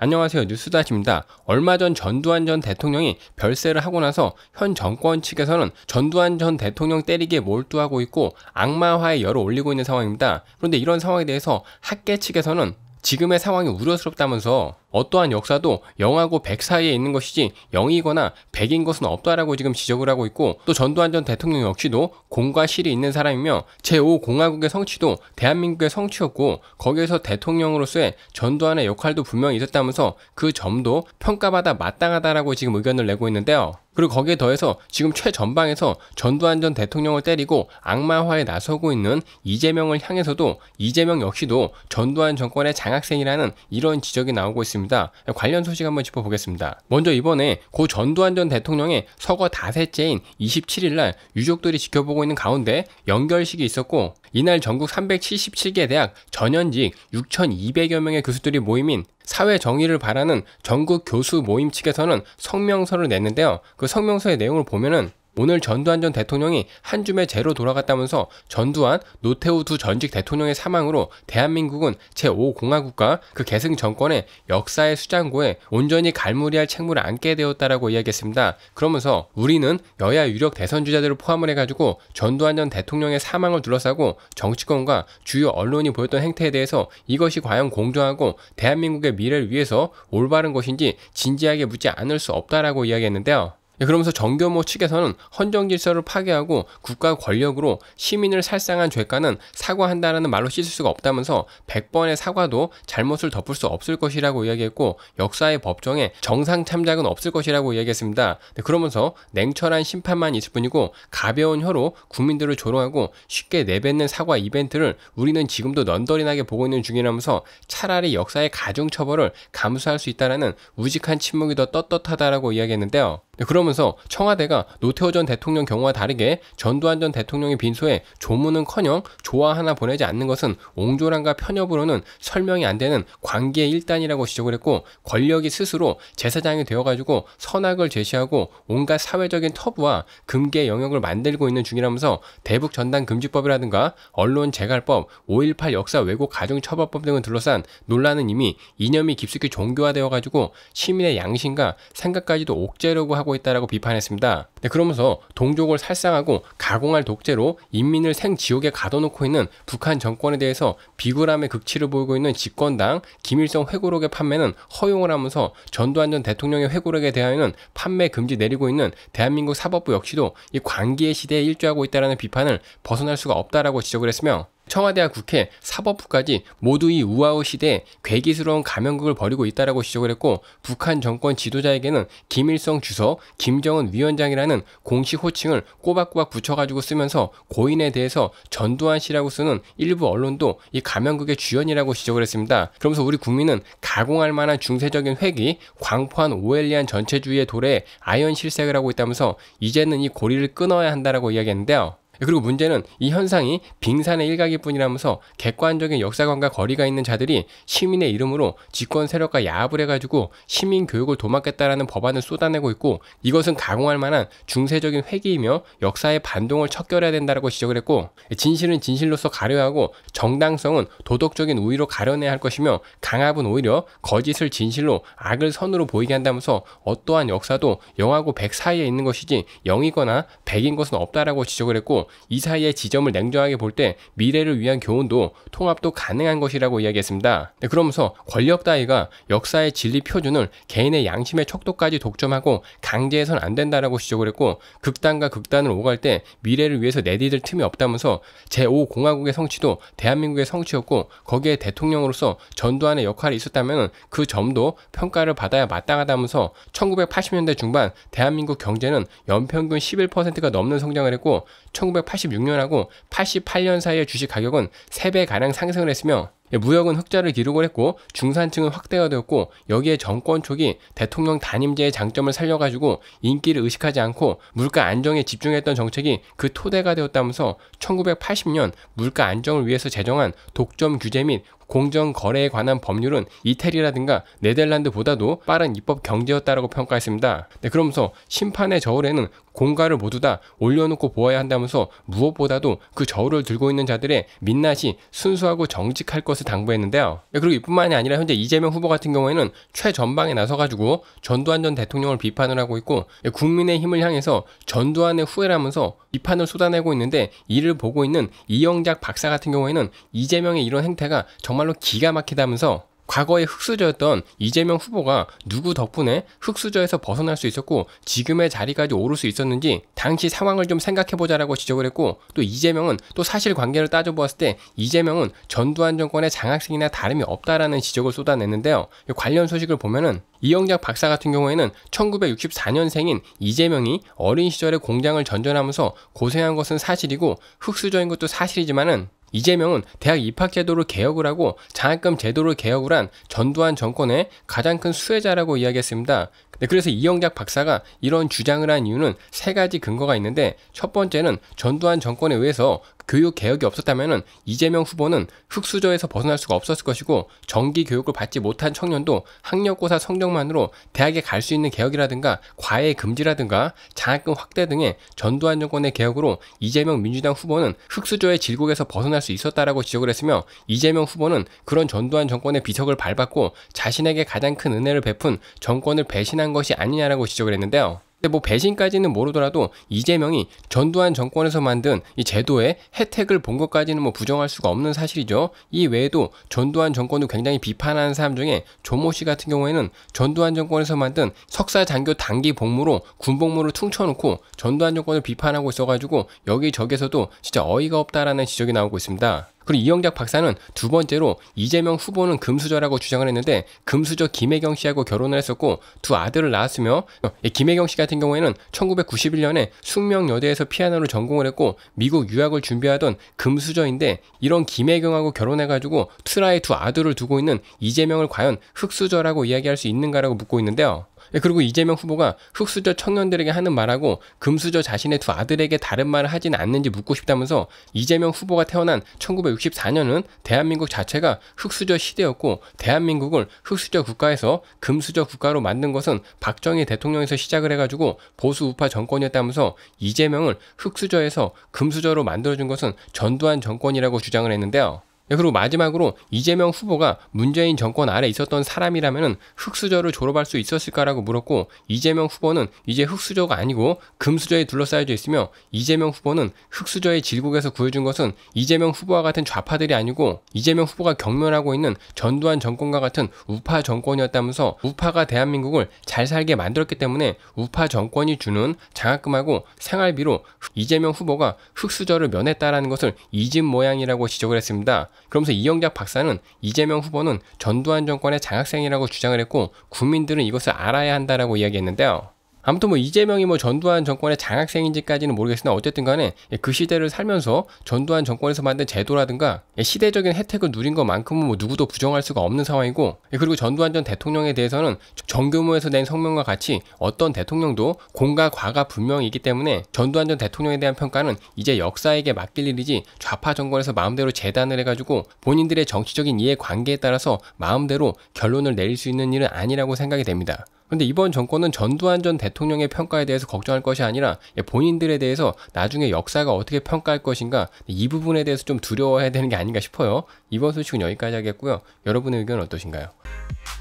안녕하세요. 뉴스다십니다. 얼마 전 전두환 전 대통령이 별세를 하고 나서 현 정권 측에서는 전두환 전 대통령 때리기에 몰두하고 있고 악마화에 열을 올리고 있는 상황입니다. 그런데 이런 상황에 대해서 학계 측에서는 지금의 상황이 우려스럽다면서 어떠한 역사도 0하고 100 사이에 있는 것이지 0이거나 100인 것은 없다라고 지금 지적을 하고 있고 또 전두환 전 대통령 역시도 공과 실이 있는 사람이며 제5공화국의 성취도 대한민국의 성취였고 거기에서 대통령으로서의 전두환의 역할도 분명히 있었다면서 그 점도 평가받아 마땅하다라고 지금 의견을 내고 있는데요. 그리고 거기에 더해서 지금 최전방에서 전두환 전 대통령을 때리고 악마화에 나서고 있는 이재명을 향해서도 이재명 역시도 전두환 정권의 장학생이라는 이런 지적이 나오고 있습니다. 관련 소식 한번 짚어보겠습니다. 먼저 이번에 고 전두환 전 대통령의 서거 다새째인 27일 날 유족들이 지켜보고 있는 가운데 연결식이 있었고 이날 전국 377개 대학 전현직 6,200여 명의 교수들이 모임인 사회 정의를 바라는 전국 교수 모임 측에서는 성명서를 냈는데요. 그 성명서의 내용을 보면은 오늘 전두환 전 대통령이 한 줌에 제로 돌아갔다면서 전두환, 노태우 두 전직 대통령의 사망으로 대한민국은 제5공화국과 그 계승 정권의 역사의 수장고에 온전히 갈무리할 책무를 안게 되었다라고 이야기했습니다. 그러면서 우리는 여야 유력 대선 주자들을 포함을 해가지고 전두환 전 대통령의 사망을 둘러싸고 정치권과 주요 언론이 보였던 행태에 대해서 이것이 과연 공정하고 대한민국의 미래를 위해서 올바른 것인지 진지하게 묻지 않을 수 없다라고 이야기했는데요. 예, 그러면서 정교모 측에서는 헌정 질서를 파괴하고 국가 권력으로 시민을 살상한 죄가는 사과한다라는 말로 씻을 수가 없다면서 100번의 사과도 잘못을 덮을 수 없을 것이라고 이야기했고 역사의 법정에 정상 참작은 없을 것이라고 이야기했습니다. 네, 그러면서 냉철한 심판만 있을 뿐이고 가벼운 혀로 국민들을 조롱하고 쉽게 내뱉는 사과 이벤트를 우리는 지금도 넌더리나게 보고 있는 중이라면서 차라리 역사의 가중처벌을 감수할 수 있다라는 우직한 침묵이 더 떳떳하다라고 이야기했는데요. 네, 그러면서 청와대가 노태우 전 대통령 경우와 다르게 전두환 전 대통령의 빈소에 조문은커녕 조화 하나 보내지 않는 것은 옹졸함과 편협으로는 설명이 안 되는 관계의 일단이라고 지적을 했고 권력이 스스로 제사장이 되어가지고 선악을 제시하고 온갖 사회적인 터부와 금계 영역을 만들고 있는 중이라면서 대북 전단 금지법이라든가 언론 재갈법, 5.18 역사 왜곡 가중처벌법 등을 둘러싼 논란은 이미 이념이 깊숙이 종교화되어가지고 시민의 양심과 생각까지도 옥죄려고 하고 하고 있다라고 비판했습니다. 네, 그러면서 동족을 살상하고 가공할 독재로 인민을 생지옥에 가둬놓고 있는 북한 정권에 대해서 비굴함의 극치를 보이고 있는 집권당 김일성 회고록의 판매는 허용을 하면서 전두환 전 대통령의 회고록에 대하여는 판매 금지 내리고 있는 대한민국 사법부 역시도 이 관기의 시대에 일조하고 있다라는 비판을 벗어날 수가 없다라고 지적을 했으며 청와대와 국회, 사법부까지 모두 이 우아우 시대에 괴기스러운 가면극을 벌이고 있다라고 지적을 했고 북한 정권 지도자에게는 김일성 주석, 김정은 위원장이라는 공식 호칭을 꼬박꼬박 붙여가지고 쓰면서 고인에 대해서 전두환 씨라고 쓰는 일부 언론도 이 가면극의 주연이라고 지적을 했습니다. 그러면서 우리 국민은 가공할 만한 중세적인 획이 광포한 오엘리안 전체주의의 도래에 아연 실색을 하고 있다면서 이제는 이 고리를 끊어야 한다라고 이야기했는데요. 그리고 문제는 이 현상이 빙산의 일각일 뿐이라면서 객관적인 역사관과 거리가 있는 자들이 시민의 이름으로 집권 세력과 야합을 해가지고 시민 교육을 도맡겠다라는 법안을 쏟아내고 있고 이것은 가공할 만한 중세적인 회기이며 역사의 반동을 척결해야 된다라고 지적을 했고 진실은 진실로서 가려하고 야 정당성은 도덕적인 우위로 가려내야 할 것이며 강압은 오히려 거짓을 진실로 악을 선으로 보이게 한다면서 어떠한 역사도 영하고백 사이에 있는 것이지 영이거나백인 것은 없다라고 지적을 했고 이 사이의 지점을 냉정하게 볼 때 미래를 위한 교훈도 통합도 가능한 것이라고 이야기했습니다. 네, 그러면서 권력 따위가 역사의 진리 표준을 개인의 양심의 척도까지 독점하고 강제해선 안 된다라고 지적을 했고 극단과 극단을 오갈 때 미래를 위해서 내디딜 틈이 없다면서 제5공화국의 성취도 대한민국의 성취였고 거기에 대통령으로서 전두환의 역할이 있었다면 그 점도 평가를 받아야 마땅하다면서 1980년대 중반 대한민국 경제는 연평균 11%가 넘는 성장을 했고 19 1986년하고 88년 사이에 주식 가격은 3배 가량 상승을 했으며 예, 무역은 흑자를 기록을 했고 중산층은 확대가 되었고 여기에 정권 초기 대통령 단임제의 장점을 살려가지고 인기를 의식하지 않고 물가 안정에 집중했던 정책이 그 토대가 되었다면서 1980년 물가 안정을 위해서 제정한 독점 규제 및 공정 거래에 관한 법률은 이태리라든가 네덜란드보다도 빠른 입법 경제였다라고 평가했습니다. 네, 그러면서 심판의 저울에는 공가를 모두 다 올려놓고 보아야 한다면서 무엇보다도 그 저울을 들고 있는 자들의 민낯이 순수하고 정직할 것을 당부했는데요. 네, 그리고 이뿐만이 아니라 현재 이재명 후보 같은 경우에는 최전방에 나서가지고 전두환 전 대통령을 비판을 하고 있고 네, 국민의 힘을 향해서 전두환의 후회라면서 비판을 쏟아내고 있는데 이를 보고 있는 이영작 박사 같은 경우에는 이재명의 이런 행태가 정말 정말로 기가 막히다면서 과거의 흑수저였던 이재명 후보가 누구 덕분에 흑수저에서 벗어날 수 있었고 지금의 자리까지 오를 수 있었는지 당시 상황을 좀 생각해보자라고 지적을 했고 또 이재명은 또 사실관계를 따져보았을 때 이재명은 전두환 정권의 장학생이나 다름이 없다라는 지적을 쏟아냈는데요. 관련 소식을 보면은 이영작 박사 같은 경우에는 1964년생인 이재명이 어린 시절에 공장을 전전하면서 고생한 것은 사실이고 흑수저인 것도 사실이지만은 이재명은 대학 입학 제도를 개혁을 하고 장학금 제도를 개혁을 한 전두환 정권의 가장 큰 수혜자라고 이야기했습니다. 네, 그래서 이영작 박사가 이런 주장을 한 이유는 세 가지 근거가 있는데 첫 번째는 전두환 정권에 의해서 교육 개혁이 없었다면 이재명 후보는 흑수저에서 벗어날 수가 없었을 것이고 정기 교육을 받지 못한 청년도 학력고사 성적만으로 대학에 갈 수 있는 개혁이라든가 과외 금지라든가 장학금 확대 등의 전두환 정권의 개혁으로 이재명 민주당 후보는 흑수저의 질곡에서 벗어날 수 있었다라고 지적을 했으며 이재명 후보는 그런 전두환 정권의 비석을 밟았고 자신에게 가장 큰 은혜를 베푼 정권을 배신한 대한 것이 아니냐라고 지적을 했는데요. 근데 뭐 배신까지는 모르더라도 이재명이 전두환 정권에서 만든 이 제도의 혜택을 본 것까지는 뭐 부정할 수가 없는 사실이죠. 이 외에도 전두환 정권을 굉장히 비판하는 사람 중에 조모 씨 같은 경우에는 전두환 정권에서 만든 석사 장교 단기 복무로 군복무를 퉁쳐놓고 전두환 정권을 비판하고 있어가지고 여기저기에서도 진짜 어이가 없다라는 지적이 나오고 있습니다. 그리고 이영작 박사는 두 번째로 이재명 후보는 금수저라고 주장을 했는데 금수저 김혜경 씨하고 결혼을 했었고 두 아들을 낳았으며 어, 김혜경 씨 같은 경우에는 1991년에 숙명여대에서 피아노를 전공을 했고 미국 유학을 준비하던 금수저인데 이런 김혜경하고 결혼해가지고 트라의 두 아들을 두고 있는 이재명을 과연 흑수저라고 이야기할 수 있는가라고 묻고 있는데요. 예, 그리고 이재명 후보가 흑수저 청년들에게 하는 말하고 금수저 자신의 두 아들에게 다른 말을 하진 않는지 묻고 싶다면서 이재명 후보가 태어난 1964년은 대한민국 자체가 흑수저 시대였고 대한민국을 흑수저 국가에서 금수저 국가로 만든 것은 박정희 대통령에서 시작을 해가지고 보수 우파 정권이었다면서 이재명을 흑수저에서 금수저로 만들어준 것은 전두환 정권이라고 주장을 했는데요. 네, 그리고 마지막으로 이재명 후보가 문재인 정권 아래 있었던 사람이라면 흑수저를 졸업할 수 있었을까라고 물었고 이재명 후보는 이제 흑수저가 아니고 금수저에 둘러싸여져 있으며 이재명 후보는 흑수저의 질곡에서 구해준 것은 이재명 후보와 같은 좌파들이 아니고 이재명 후보가 경멸하고 있는 전두환 정권과 같은 우파 정권이었다면서 우파가 대한민국을 잘 살게 만들었기 때문에 우파 정권이 주는 장학금하고 생활비로 이재명 후보가 흑수저를 면했다라는 것을 이집 모양이라고 지적을 했습니다. 그러면서 이영작 박사는 이재명 후보는 전두환 정권의 장학생이라고 주장을 했고 국민들은 이것을 알아야 한다라고 이야기했는데요. 아무튼 뭐 이재명이 뭐 전두환 정권의 장학생인지까지는 모르겠으나 어쨌든 간에 예, 그 시대를 살면서 전두환 정권에서 만든 제도라든가 예, 시대적인 혜택을 누린 것만큼은 뭐 누구도 부정할 수가 없는 상황이고 예, 그리고 전두환 전 대통령에 대해서는 정규모에서 낸 성명과 같이 어떤 대통령도 공과 과가 분명히 있기 때문에 전두환 전 대통령에 대한 평가는 이제 역사에게 맡길 일이지 좌파 정권에서 마음대로 재단을 해가지고 본인들의 정치적인 이해 관계에 따라서 마음대로 결론을 내릴 수 있는 일은 아니라고 생각이 됩니다. 근데 이번 정권은 전두환 전 대통령의 평가에 대해서 걱정할 것이 아니라 본인들에 대해서 나중에 역사가 어떻게 평가할 것인가 이 부분에 대해서 좀 두려워해야 되는 게 아닌가 싶어요. 이번 소식은 여기까지 하겠고요. 여러분의 의견은 어떠신가요?